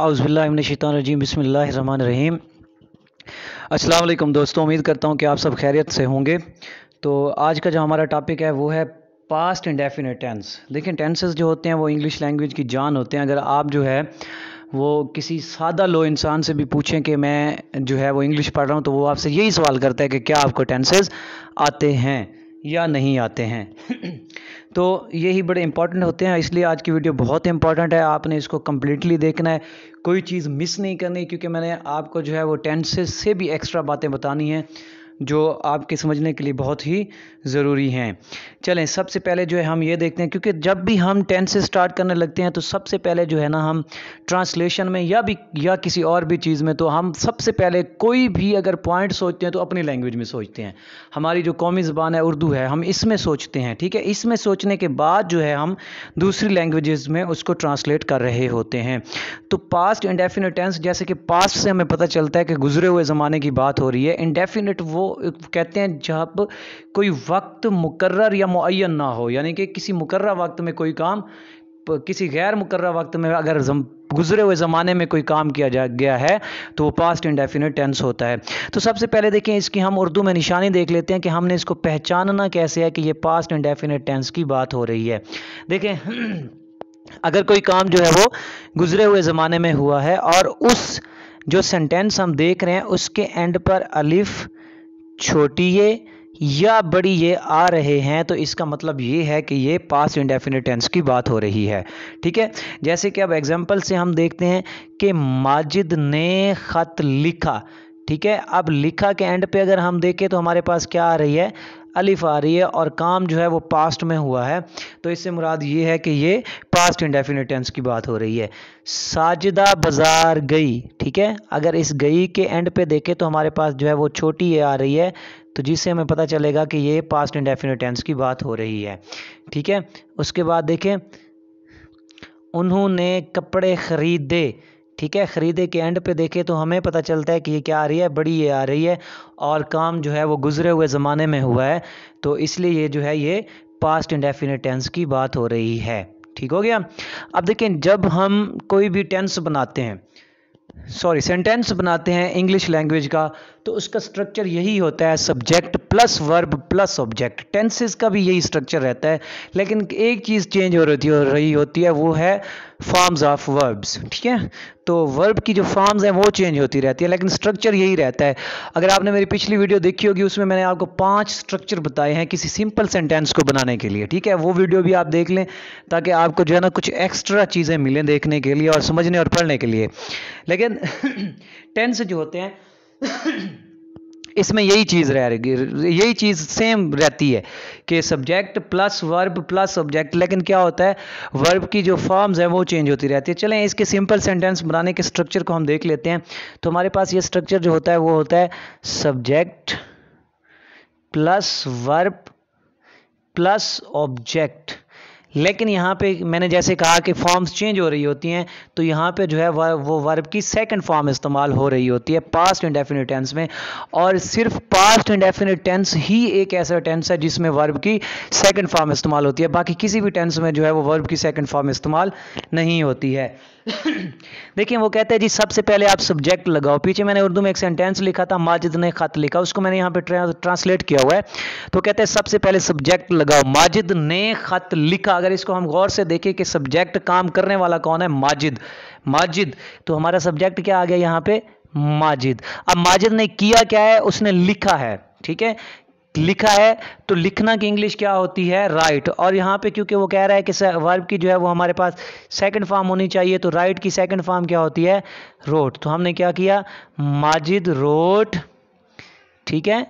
बसमान रहीम अस्सलाम दोस्तों उम्मीद करता हूँ कि आप सब खैरियत से होंगे तो आज का जो हमारा टॉपिक है वो है पास्ट इंडेफिनेट टेंस देखिए टेंसेस जो होते हैं वो इंग्लिश लैंग्वेज की जान होते हैं अगर आप जो है वो किसी सादा लो इंसान से भी पूछें कि मैं जो है वो इंग्लिश पढ़ रहा हूँ तो वो आपसे यही सवाल करता है कि क्या आपको टेंसेज़ आते हैं या नहीं आते हैं तो यही बड़े इंपॉर्टेंट होते हैं इसलिए आज की वीडियो बहुत इंपॉर्टेंट है आपने इसको कम्प्लीटली देखना है कोई चीज़ मिस नहीं करनी क्योंकि मैंने आपको जो है वो टेंसेस से भी एक्स्ट्रा बातें बतानी हैं जो आपके समझने के लिए बहुत ही ज़रूरी हैं चलें सबसे पहले जो है हम ये देखते हैं क्योंकि जब भी हम टेंथ से स्टार्ट करने लगते हैं तो सबसे पहले जो है ना हम ट्रांसलेशन में या भी या किसी और भी चीज़ में तो हम सबसे पहले कोई भी अगर पॉइंट सोचते हैं तो अपनी लैंग्वेज में सोचते हैं हमारी जो कौमी ज़बान है उर्दू है हम इसमें सोचते हैं ठीक है इसमें सोचने के बाद जो है हम दूसरी लैंग्वेजेस में उसको ट्रांसलेट कर रहे होते हैं तो पास्ट इंडेफिनिट टेंस जैसे कि पास्ट से हमें पता चलता है कि गुजरे हुए ज़माने की बात हो रही है इंडेफिनिट वो कहते हैं जब कोई वक्त मुकर्र या मुन ना हो यानी कि किसी मुकर वक्त में कोई काम किसी गैर मुकर वक्त में अगर गुजरे हुए ज़माने में कोई काम किया जा गया है तो वो पास्ट इंडेफिनिट टेंस होता है तो सबसे पहले देखें इसकी हम उर्दू में निशानी देख लेते हैं कि हमने इसको पहचानना कैसे है कि ये पास्ट इंडेफिनिट टेंस की बात हो रही है देखें अगर कोई काम जो है वो गुजरे हुए ज़माने में हुआ है और उस जो सेंटेंस हम देख रहे हैं उसके एंड पर अलिफ छोटी ये या बड़ी ये आ रहे हैं तो इसका मतलब ये है कि ये पास इंडेफिनिट टेंस की बात हो रही है ठीक है जैसे कि अब एग्जांपल से हम देखते हैं कि माजिद ने ख़त लिखा ठीक है अब लिखा के एंड पे अगर हम देखें तो हमारे पास क्या आ रही है अलिफ आ रही है और काम जो है वो पास्ट में हुआ है तो इससे मुराद ये है कि ये पास्ट इंडेफिनेट टेंस की बात हो रही है साजिदा बाज़ार गई ठीक है अगर इस गई के एंड पे देखें तो हमारे पास जो है वो छोटी ये आ रही है तो जिससे हमें पता चलेगा कि ये पास्ट इंडेफिनेट टेंस की बात हो रही है ठीक है उसके बाद देखें उन्होंने कपड़े ख़रीदे ठीक है ख़रीदे के एंड पे देखें तो हमें पता चलता है कि ये क्या आ रही है बड़ी ये आ रही है और काम जो है वो गुज़रे हुए ज़माने में हुआ है तो इसलिए ये जो है ये पास्ट इंडेफिनेट टेंस की बात हो रही है ठीक हो गया अब देखें जब हम कोई भी टेंस बनाते हैं सॉरी सेंटेंस बनाते हैं इंग्लिश लैंग्वेज का तो उसका स्ट्रक्चर यही होता है subject plus verb plus object tenses का भी यही स्ट्रक्चर रहता है लेकिन एक चीज़ चेंज हो रही हो रही होती है वो है फॉर्म्स ऑफ वर्ब्स ठीक है तो वर्ब की जो फॉर्म्स हैं वो चेंज होती रहती है लेकिन स्ट्रक्चर यही रहता है अगर आपने मेरी पिछली वीडियो देखी होगी उसमें मैंने आपको पांच स्ट्रक्चर बताए हैं किसी सिंपल सेंटेंस को बनाने के लिए ठीक है वो वीडियो भी आप देख लें ताकि आपको जो है ना कुछ एक्स्ट्रा चीज़ें मिलें देखने के लिए और समझने और पढ़ने के लिए लेकिन टेंस जो होते हैं इसमें यही चीज़ रह रही यही चीज़ सेम रहती है कि subject plus verb plus subject लेकिन क्या होता है वर्ब की जो फॉर्म्स हैं वो चेंज होती रहती है चलें इसके सिंपल सेंटेंस बनाने के स्ट्रक्चर को हम देख लेते हैं तो हमारे पास ये स्ट्रक्चर जो होता है वो होता है subject plus verb plus object लेकिन यहाँ पे मैंने जैसे कहा कि फॉर्म्स चेंज हो रही होती हैं तो यहाँ पे जो है वर, वो वर्ब की सेकंड फॉर्म इस्तेमाल हो रही होती है पास्ट इंडेफिनिट टेंस में और सिर्फ पास्ट इंडेफिनिट टेंस ही एक ऐसा टेंस है जिसमें वर्ब की सेकंड फॉर्म इस्तेमाल होती है बाकी किसी भी टेंस में जो है वो वर्ब की सेकंड फॉर्म इस्तेमाल नहीं होती है देखिए वो कहते हैं जी सबसे पहले आप सब्जेक्ट लगाओ पीछे मैंने उर्दू में एक सेंटेंस लिखा था माजिद ने खत लिखा उसको मैंने यहाँ पे ट्रांसलेट किया हुआ है तो कहते हैं सबसे पहले सब्जेक्ट लगाओ माजिद ने खत लिखा अगर इसको हम गौर से देखें कि सब्जेक्ट काम करने वाला कौन है माजिद माजिद तो हमारा सब्जेक्ट क्या आ गया यहाँ पे माजिद अब माजिद ने किया क्या है उसने लिखा है ठीक है लिखा है तो लिखना की इंग्लिश क्या होती है राइट और यहाँ पे क्योंकि वो कह रहा है कि वर्ब की जो है वो हमारे पास सेकंड फॉर्म होनी चाहिए तो राइट की सेकंड फॉर्म क्या होती है रोट तो हमने क्या किया माजिद रोट ठीक है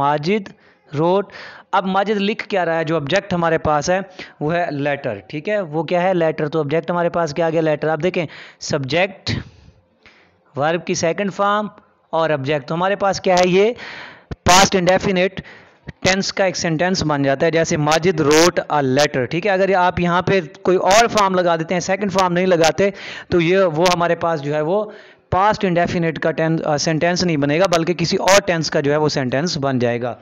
माजिद रोट अब माजिद लिख क्या रहा है जो ऑब्जेक्ट हमारे पास है वो है लेटर ठीक है वो क्या है लेटर तो ऑब्जेक्ट हमारे पास क्या आ गया लेटर आप देखें सब्जेक्ट वर्ब की सेकंड फॉर्म और ऑब्जेक्ट तो हमारे पास क्या है ये पास्ट इंडेफिनेट टेंस का एक सेंटेंस बन जाता है जैसे माजिद रोट अ लेटर ठीक है अगर आप यहाँ पे कोई और फॉर्म लगा देते हैं सेकंड फॉर्म नहीं लगाते तो ये वो हमारे पास जो है वो पास्ट इंडेफिनेट का टें सेंटेंस uh, नहीं बनेगा बल्कि किसी और टेंस का जो है वो सेंटेंस बन जाएगा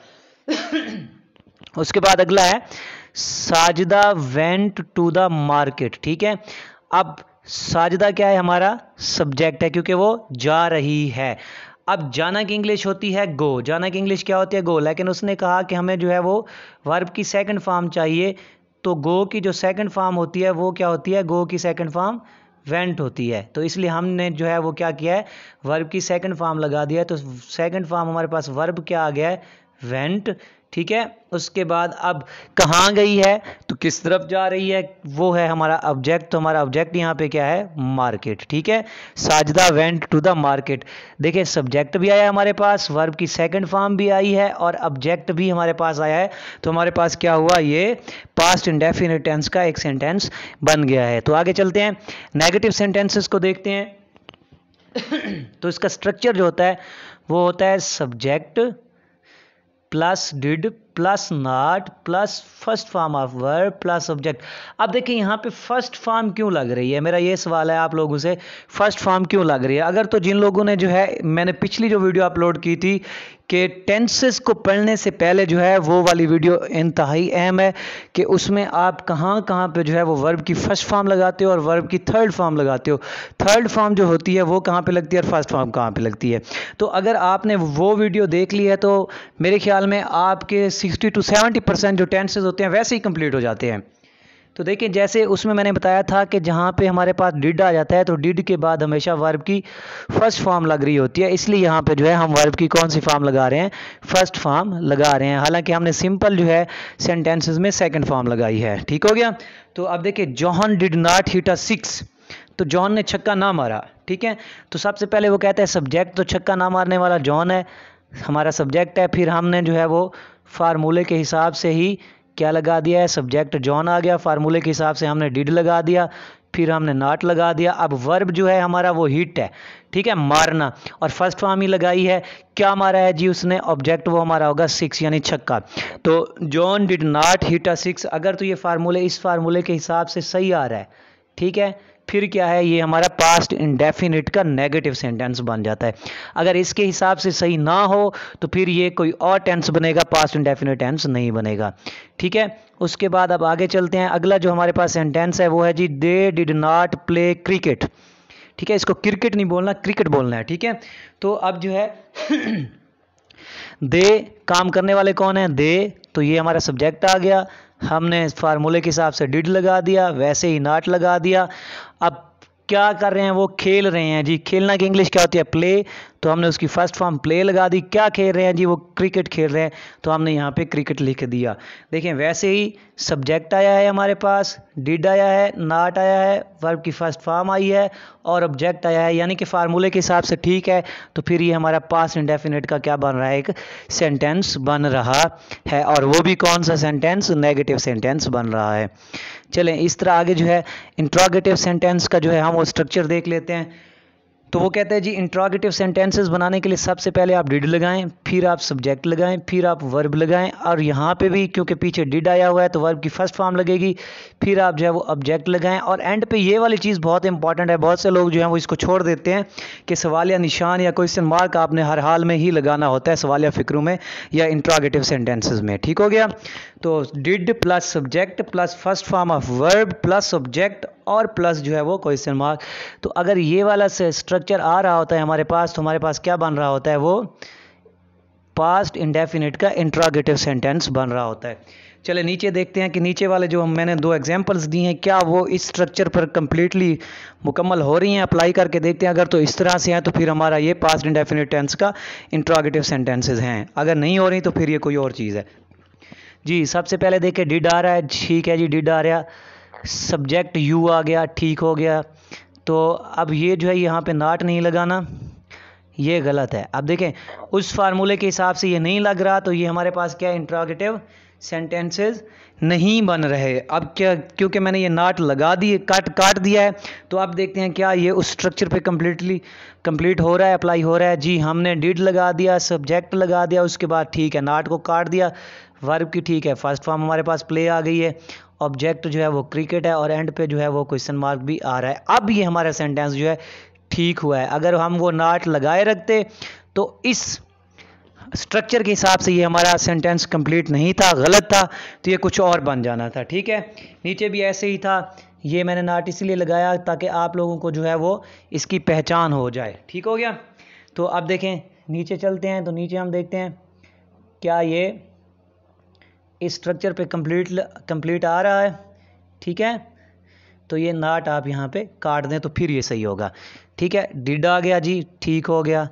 उसके बाद अगला है Sajda went to the market ठीक है अब साजदा क्या है हमारा सब्जेक्ट है क्योंकि वो जा रही है अब जाना की इंग्लिश होती है गो जाना की इंग्लिश क्या होती है गो लेकिन उसने कहा कि हमें जो है वो वर्ब की सेकंड फॉर्म चाहिए तो गो की जो सेकंड फॉर्म होती है वो क्या होती है गो की सेकंड फॉर्म वेंट होती है तो इसलिए हमने जो है वो क्या किया है वर्ब की सेकंड फॉर्म लगा दिया है तो सेकंड फॉर्म हमारे पास वर्ब क्या आ गया है वेंट ठीक है उसके बाद अब कहाँ गई है तो किस तरफ जा रही है वो है हमारा ऑब्जेक्ट तो हमारा ऑब्जेक्ट यहाँ पे क्या है मार्केट ठीक है Sajda went to the market देखिए सब्जेक्ट भी आया हमारे पास वर्ब की सेकंड फॉर्म भी आई है और ऑब्जेक्ट भी हमारे पास आया है तो हमारे पास क्या हुआ ये पास्ट इंडेफिनिट टेंस का एक सेंटेंस बन गया है तो आगे चलते हैं नेगेटिव सेंटेंसेस को देखते हैं तो इसका स्ट्रक्चर जो होता है वो होता है subject plus did plus not plus first form of word plus subject अब देखिए यहाँ पे फर्स्ट फॉर्म क्यों लग रही है मेरा ये सवाल है आप लोगों से फर्स्ट फॉर्म क्यों लग रही है अगर तो जिन लोगों ने जो है मैंने पिछली जो वीडियो अपलोड की थी कि टेंसेस को पढ़ने से पहले जो है वो वाली वीडियो इंतहाई अहम है कि उसमें आप कहाँ कहाँ पे जो है वो वर्ब की फर्स्ट फॉर्म लगाते हो और वर्ब की थर्ड फॉर्म लगाते हो थर्ड फॉर्म जो होती है वो कहाँ पे लगती है और फर्स्ट फॉर्म कहाँ पे लगती है तो अगर आपने वो वीडियो देख ली है तो मेरे ख्याल में आपके सिक्सटी टू सेवेंटी परसेंट जो टेंसेज होते हैं वैसे ही कम्प्लीट हो जाते हैं तो देखिए जैसे उसमें मैंने बताया था कि जहाँ पे हमारे पास डिड आ जाता है तो डिड के बाद हमेशा वर्ब की फर्स्ट फॉर्म लग रही होती है इसलिए यहाँ पे जो है हम वर्ब की कौन सी फॉर्म लगा रहे हैं फर्स्ट फॉर्म लगा रहे हैं हालांकि हमने सिंपल जो है सेंटेंसेज में सेकेंड फॉर्म लगाई है ठीक हो गया तो अब देखिए John did not hit a six तो जॉन ने छक्का ना मारा ठीक है तो सबसे पहले वो कहता है सब्जेक्ट तो छक्का ना मारने वाला जॉन है हमारा सब्जेक्ट है फिर हमने जो है वो फार्मूले के हिसाब से ही क्या लगा दिया है सब्जेक्ट जॉन आ गया फार्मूले के हिसाब से हमने डिड लगा दिया फिर हमने नाट लगा दिया अब वर्ब जो है हमारा वो हिट है ठीक है मारना और फर्स्ट फॉर्म ही लगाई है क्या मारा है जी उसने ऑब्जेक्ट वो हमारा होगा सिक्स यानी छक्का तो John did not hit a six अगर तो ये फार्मूले इस फार्मूले के हिसाब से सही आ रहा है ठीक है फिर क्या है ये हमारा पास्ट इंडेफिनिट का नेगेटिव सेंटेंस बन जाता है अगर इसके हिसाब से सही ना हो तो फिर ये कोई और टेंस बनेगा पास्ट इंडेफिनिट टेंस नहीं बनेगा ठीक है उसके बाद अब आगे चलते हैं अगला जो हमारे पास सेंटेंस है वो है जी they did not play cricket ठीक है इसको क्रिकेट नहीं बोलना क्रिकेट बोलना है ठीक है तो अब जो है दे काम करने वाले कौन है दे तो ये हमारा सब्जेक्ट आ गया हमने फार्मूले के हिसाब से डिड लगा दिया वैसे ही नाट लगा दिया अब क्या कर रहे हैं वो खेल रहे हैं जी खेलना की इंग्लिश क्या होती है प्ले तो हमने उसकी फर्स्ट फॉर्म प्ले लगा दी क्या खेल रहे हैं जी वो क्रिकेट खेल रहे हैं तो हमने यहाँ पे क्रिकेट लिख दिया देखें वैसे ही सब्जेक्ट आया है हमारे पास डिड आया है नाट आया है वर्ब की फर्स्ट फॉर्म आई है और ऑब्जेक्ट आया है यानी कि फार्मूले के हिसाब से ठीक है तो फिर ये हमारा पास इंडेफिनेट का क्या बन रहा है एक सेंटेंस बन रहा है और वो भी कौन सा सेंटेंस नेगेटिव सेंटेंस बन रहा है चलें इस तरह आगे जो है इंट्रोगेटिव सेंटेंस का जो है हम वो स्ट्रक्चर देख लेते हैं तो वो कहते हैं जी इंट्रागेटिव सेंटेंसेस बनाने के लिए सबसे पहले आप डिड लगाएं फिर आप सब्जेक्ट लगाएं फिर आप वर्ब लगाएं और यहाँ पे भी क्योंकि पीछे डिड आया हुआ है तो वर्ब की फर्स्ट फॉर्म लगेगी फिर आप जो है वो ऑब्जेक्ट लगाएं और एंड पे ये वाली चीज़ बहुत इंपॉर्टेंट है बहुत से लोग जो हैं वो इसको छोड़ देते हैं कि सवाल या निशान या क्वेश्चन मार्क आपने हर हाल में ही लगाना होता है सवाल या फिक्रों में या इंट्रागेटिव सेंटेंसेज में ठीक हो गया तो did plus subject plus first form of verb plus subject और प्लस जो है वो क्वेश्चन मार्क तो अगर ये वाला से स्ट्रक्चर आ रहा होता है हमारे पास तो हमारे पास क्या बन रहा होता है वो पास्ट इंडेफिनिट का इंट्रागेटिव सेंटेंस बन रहा होता है चले नीचे देखते हैं कि नीचे वाले जो हम मैंने दो एग्जांपल्स दी हैं क्या वो इस स्ट्रक्चर पर कम्प्लीटली मुकम्मल हो रही हैं अप्लाई करके देखते हैं अगर तो इस तरह से हैं तो फिर हमारा ये पास्ट इंडेफिनिट टेंस का इंट्रागेटिव सेंटेंसेज हैं अगर नहीं हो रही तो फिर ये कोई और चीज़ है जी सबसे पहले देखे डिड आ रहा है ठीक है जी डिड आ रहा सब्जेक्ट यू आ गया ठीक हो गया तो अब ये जो है यहाँ पे नाट नहीं लगाना ये गलत है अब देखें उस फार्मूले के हिसाब से ये नहीं लग रहा तो ये हमारे पास क्या है इंट्रागेटिव सेंटेंसेस नहीं बन रहे अब क्या क्योंकि मैंने ये नाट लगा दिए काट काट दिया है तो आप देखते हैं क्या ये उस स्ट्रक्चर पे कम्प्लीटली कंप्लीट हो रहा है अप्लाई हो रहा है जी हमने डिड लगा दिया सब्जेक्ट लगा दिया उसके बाद ठीक है नाट को काट दिया वर्ब की ठीक है फर्स्ट फॉर्म हमारे पास प्ले आ गई है ऑब्जेक्ट जो है वो क्रिकेट है और एंड पे जो है वो क्वेश्चन मार्क भी आ रहा है अब ये हमारा सेंटेंस जो है ठीक हुआ है अगर हम वो नाट लगाए रखते तो इस स्ट्रक्चर के हिसाब से ये हमारा सेंटेंस कंप्लीट नहीं था गलत था तो ये कुछ और बन जाना था ठीक है नीचे भी ऐसे ही था ये मैंने नाट इसलिए लगाया ताकि आप लोगों को जो है वो इसकी पहचान हो जाए ठीक हो गया तो अब देखें नीचे चलते हैं तो नीचे हम देखते हैं क्या ये इस स्ट्रक्चर पे कंप्लीट कंप्लीट आ रहा है ठीक है तो ये नाट आप यहाँ पे काट दें तो फिर ये सही होगा ठीक है डिड आ गया जी ठीक हो गया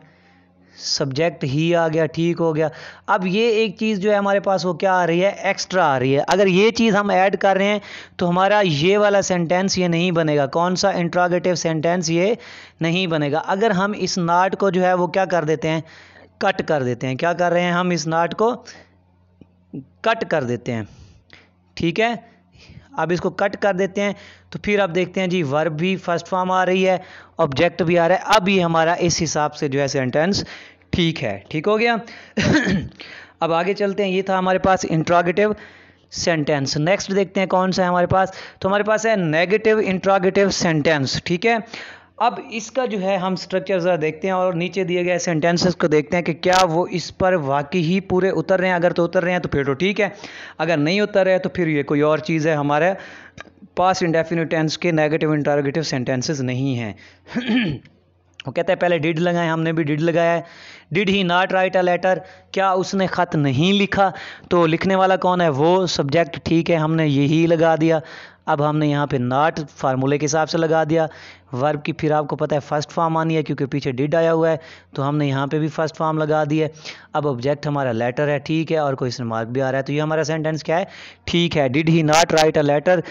सब्जेक्ट ही आ गया ठीक हो गया अब ये एक चीज़ जो है हमारे पास वो क्या आ रही है एक्स्ट्रा आ रही है अगर ये चीज़ हम ऐड कर रहे हैं तो हमारा ये वाला सेंटेंस ये नहीं बनेगा कौन सा इंट्रागेटिव सेंटेंस ये नहीं बनेगा अगर हम इस नाट को जो है वो क्या कर देते हैं कट कर देते हैं क्या कर रहे हैं हम इस नाट को कट कर देते हैं ठीक है अब इसको कट कर देते हैं तो फिर आप देखते हैं जी वर्ब भी फर्स्ट फॉर्म आ रही है ऑब्जेक्ट भी आ रहा है अब ये हमारा इस हिसाब से जो है सेंटेंस ठीक है ठीक हो गया अब आगे चलते हैं ये था हमारे पास इंट्रागेटिव सेंटेंस नेक्स्ट देखते हैं कौन सा है हमारे पास तो हमारे पास है नेगेटिव इंट्रागेटिव सेंटेंस ठीक है अब इसका जो है हम स्ट्रक्चर ज़रा देखते हैं और नीचे दिए गए सेंटेंसेस को देखते हैं कि क्या वो इस पर वाकई ही पूरे उतर रहे हैं अगर तो उतर रहे हैं तो फिर तो ठीक है अगर नहीं उतर रहे हैं तो फिर ये कोई और चीज़ है हमारे पास इंडेफिनिट टेंस के नेगेटिव इंटारोगेटिव सेंटेंसेस नहीं हैं वो कहते हैं पहले डिड लगाए हमने भी डिड लगाया है did he not write a letter क्या उसने ख़त नहीं लिखा तो लिखने वाला कौन है वो सब्जेक्ट ठीक है हमने यही लगा दिया अब हमने यहाँ पे नाट फार्मूले के हिसाब से लगा दिया वर्ब की फिर आपको पता है फर्स्ट फॉर्म आनी है क्योंकि पीछे डिड आया हुआ है तो हमने यहाँ पे भी फर्स्ट फॉर्म लगा दी है अब ऑब्जेक्ट हमारा लेटर है ठीक है और कोई इसमें मार्क भी आ रहा है तो ये हमारा सेंटेंस क्या है ठीक है did he not write a letter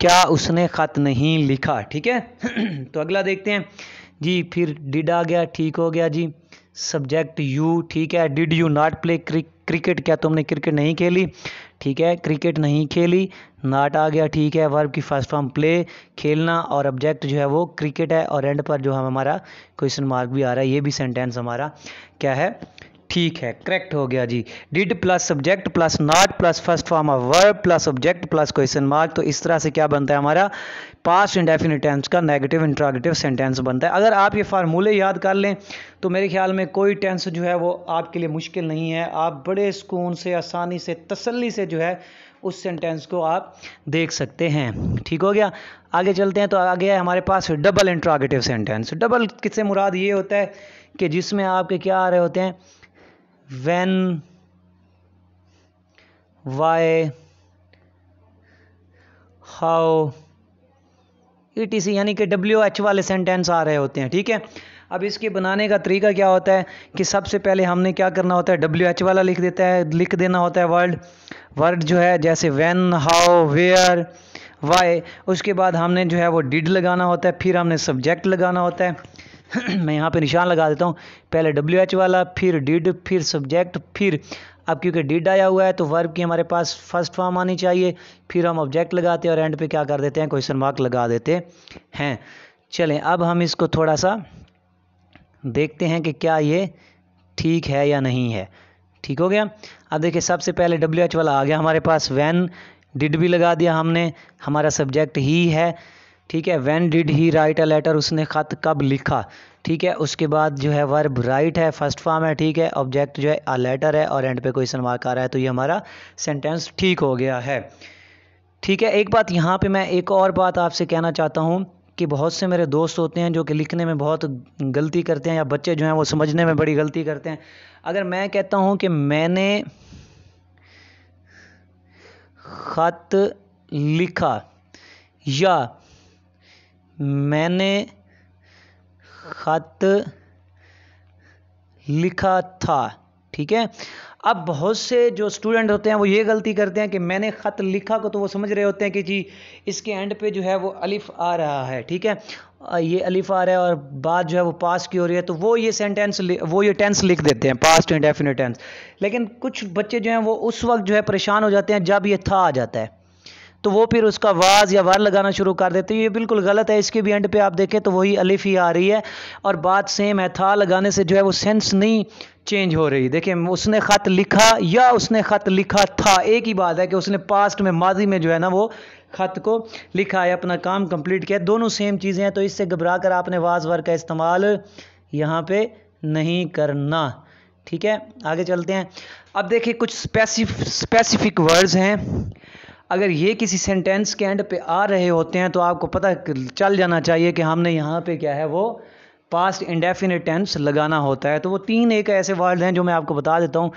क्या उसने ख़त नहीं लिखा ठीक है तो अगला देखते हैं जी फिर डिड आ गया ठीक हो गया जी सब्जेक्ट यू ठीक है did you not play cricket क्या तुमने क्रिकेट नहीं खेली ठीक है क्रिकेट नहीं खेली नाट आ गया ठीक है वर्ब की फर्स्ट फॉर्म प्ले खेलना और ऑब्जेक्ट जो है वो क्रिकेट है और एंड पर जो हम हमारा क्वेश्चन मार्क भी आ रहा है ये भी सेंटेंस हमारा क्या है ठीक है करेक्ट हो गया जी did plus subject plus not plus first form of verb plus object plus question mark तो इस तरह से क्या बनता है हमारा पास इंडेफिनिट टेंस का नेगेटिव इंट्रागेटिव सेंटेंस बनता है अगर आप ये फार्मूले याद कर लें तो मेरे ख्याल में कोई टेंस जो है वो आपके लिए मुश्किल नहीं है आप बड़े सुकून से आसानी से तसल्ली से जो है उस सेंटेंस को आप देख सकते हैं ठीक हो गया आगे चलते हैं तो आगे है हमारे पास डबल इंट्रागेटिव सेंटेंस डबल किससे मुराद ये होता है कि जिसमें आपके क्या आ रहे होते हैं वैन वाई हाउ ई e यानी कि डब्ल्यू एच वाले सेंटेंस आ रहे होते हैं ठीक है अब इसके बनाने का तरीका क्या होता है कि सबसे पहले हमने क्या करना होता है डब्ल्यू एच वाला लिख देता है लिख देना होता है वर्ड वर्ड जो है जैसे वैन हाउ वेयर वाई उसके बाद हमने जो है वो डिड लगाना होता है फिर हमने सब्जेक्ट लगाना होता है मैं यहाँ पे निशान लगा देता हूँ पहले डब्ल्यू एच वाला फिर डिड फिर सब्जेक्ट फिर अब क्योंकि डिड आया हुआ है तो वर्ब की हमारे पास फर्स्ट फॉर्म आनी चाहिए फिर हम ऑब्जेक्ट लगाते हैं और एंड पे क्या कर देते हैं क्वेश्चन मार्क लगा देते हैं चलें अब हम इसको थोड़ा सा देखते हैं कि क्या ये ठीक है या नहीं है ठीक हो गया अब देखिए सबसे पहले डब्ल्यू एच वाला आ गया हमारे पास वैन डिड भी लगा दिया हमने हमारा सब्जेक्ट ही है ठीक है when did he write a letter उसने ख़त कब लिखा ठीक है उसके बाद जो है वर्ब राइट है फर्स्ट फॉर्म है ठीक है ऑब्जेक्ट जो है आ लेटर है और एंड पे कोई मार्क आ रहा है तो ये हमारा सेंटेंस ठीक हो गया है ठीक है एक बात यहाँ पे मैं एक और बात आपसे कहना चाहता हूँ कि बहुत से मेरे दोस्त होते हैं जो कि लिखने में बहुत गलती करते हैं या बच्चे जो हैं वो समझने में बड़ी गलती करते हैं अगर मैं कहता हूँ कि मैंने ख़त लिखा या मैंने ख़त लिखा था ठीक है अब बहुत से जो स्टूडेंट होते हैं वो ये गलती करते हैं कि मैंने ख़त लिखा को तो वो समझ रहे होते हैं कि जी इसके एंड पे जो है वो अलिफ़ आ रहा है ठीक है ये अलिफ़ आ रहा है और बात जो है वो पास की हो रही है तो वो ये सेंटेंस वो ये टेंस लिख देते हैं पास्ट इंडेफिनिट टेंस लेकिन कुछ बच्चे जो हैं वो उस वक्त जो है परेशान हो जाते हैं जब ये था आ जाता है तो वो फिर उसका वाज या वार लगाना शुरू कर देते हैं ये बिल्कुल गलत है इसके भी एंड पे आप देखें तो वही अलिफ ही आ रही है और बात सेम है था लगाने से जो है वो सेंस नहीं चेंज हो रही देखिए उसने ख़त लिखा या उसने ख़त लिखा था एक ही बात है कि उसने पास्ट में माजी में जो है ना वो ख़त को लिखा है अपना काम कंप्लीट किया दोनों सेम चीज़ें हैं तो इससे घबरा कर आपने वाज वर का इस्तेमाल यहाँ पे नहीं करना ठीक है आगे चलते हैं अब देखिए कुछ स्पेसिफ स्पेसिफिक वर्ड्स हैं अगर ये किसी सेंटेंस के एंड पे आ रहे होते हैं तो आपको पता चल जाना चाहिए कि हमने यहाँ पे क्या है वो पास्ट इंडेफिनेट टेंस लगाना होता है तो वो तीन एक ऐसे वर्ड हैं जो मैं आपको बता देता हूँ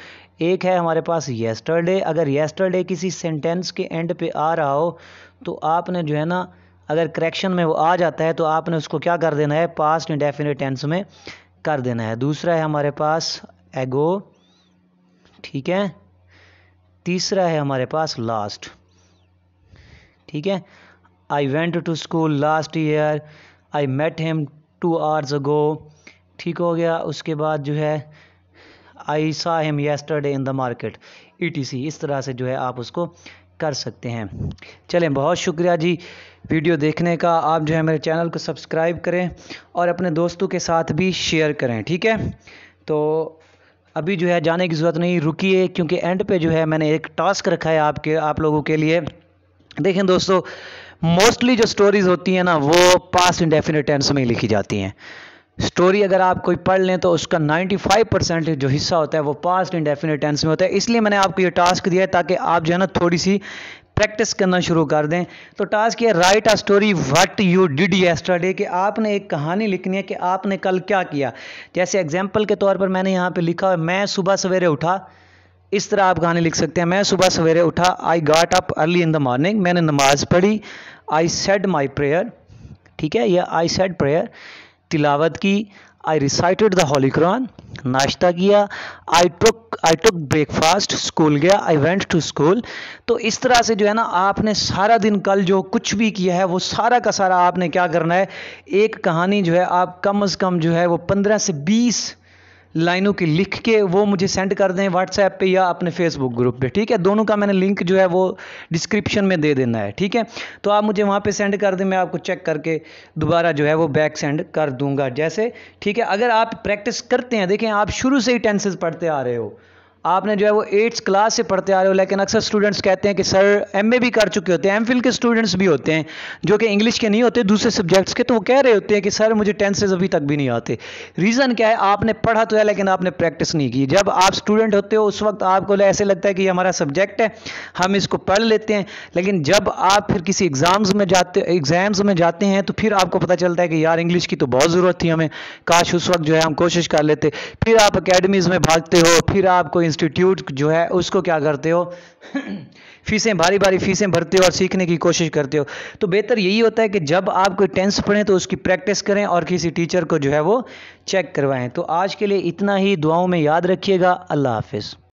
एक है हमारे पास येस्टरडे अगर येस्टरडे किसी सेंटेंस के एंड पे आ रहा हो तो आपने जो है ना अगर करेक्शन में वो आ जाता है तो आपने उसको क्या कर देना है पास्ट इंडेफिनेट टेंस में कर देना है दूसरा है हमारे पास एगो ठीक है तीसरा है हमारे पास लास्ट ठीक है I went to school last year I met him two hours ago ठीक हो गया उसके बाद जो है I saw him yesterday in the market E T C इस तरह से जो है आप उसको कर सकते हैं चलें बहुत शुक्रिया जी वीडियो देखने का आप जो है मेरे चैनल को सब्सक्राइब करें और अपने दोस्तों के साथ भी शेयर करें ठीक है तो अभी जो है जाने की ज़रूरत नहीं रुकिए क्योंकि एंड पे जो है मैंने एक टास्क रखा है आपके आप लोगों के लिए देखें दोस्तों मोस्टली जो स्टोरीज होती हैं ना वो पास्ट इंडेफिनेट टेंस में ही लिखी जाती हैं स्टोरी अगर आप कोई पढ़ लें तो उसका 95 परसेंट जो हिस्सा होता है वो पास्ट इंडेफिनेट टेंस में होता है इसलिए मैंने आपको ये टास्क दिया है ताकि आप जो है ना थोड़ी सी प्रैक्टिस करना शुरू कर दें तो टास्क ये write a story what you did yesterday कि आपने एक कहानी लिखनी है कि आपने कल क्या किया जैसे एग्जाम्पल के तौर पर मैंने यहाँ पर लिखा मैं सुबह सवेरे उठा इस तरह आप गाने लिख सकते हैं मैं सुबह सवेरे उठा I got up early in the morning मैंने नमाज पढ़ी आई सेड माई प्रेयर ठीक है या आई सेड प्रेयर तिलावत की I recited the holy Quran नाश्ता किया आई टुक आई टुक ब्रेकफास्ट स्कूल गया आई वेंट टू स्कूल तो इस तरह से जो है ना आपने सारा दिन कल जो कुछ भी किया है वो सारा का सारा आपने क्या करना है एक कहानी जो है आप कम अज़ कम जो है वो पंद्रह से बीस लाइनों की लिख के वो मुझे सेंड कर दें व्हाट्सएप पे या अपने फेसबुक ग्रुप पे ठीक है दोनों का मैंने लिंक जो है वो डिस्क्रिप्शन में दे देना है ठीक है तो आप मुझे वहाँ पे सेंड कर दें मैं आपको चेक करके दोबारा जो है वो बैक सेंड कर दूंगा जैसे ठीक है अगर आप प्रैक्टिस करते हैं देखें आप शुरू से ही टेंसेज पढ़ते आ रहे हो आपने जो है वो एट्थ क्लास से पढ़ते आ रहे हो लेकिन अक्सर स्टूडेंट्स कहते हैं कि सर एम भी कर चुके होते हैं एम के स्टूडेंट्स भी होते हैं जो कि इंग्लिश के नहीं होते दूसरे सब्जेक्ट्स के तो वो कह रहे होते हैं कि सर मुझे टेंसेज अभी तक भी नहीं आते रीज़न क्या है आपने पढ़ा तो है लेकिन आपने प्रैक्टिस नहीं की जब आप स्टूडेंट होते हो उस वक्त आपको ऐसे लगता है कि हमारा सब्जेक्ट है हम इसको पढ़ लेते हैं लेकिन जब आप फिर किसी एग्ज़ाम्स में जाते एग्ज़ाम्स में जाते हैं तो फिर आपको पता चलता है कि यार इंग्लिश की तो बहुत ज़रूरत थी हमें काश उस वक्त जो है हम कोशिश कर लेते फिर आप अकेडमीज़ में भागते हो फिर आपको इंस्टीट्यूट जो है उसको क्या करते हो फीसें भारी भारी फीसें भरते हो और सीखने की कोशिश करते हो तो बेहतर यही होता है कि जब आप कोई टेंस पढ़ें तो उसकी प्रैक्टिस करें और किसी टीचर को जो है वो चेक करवाएं तो आज के लिए इतना ही दुआओं में याद रखिएगा अल्लाह हाफिज़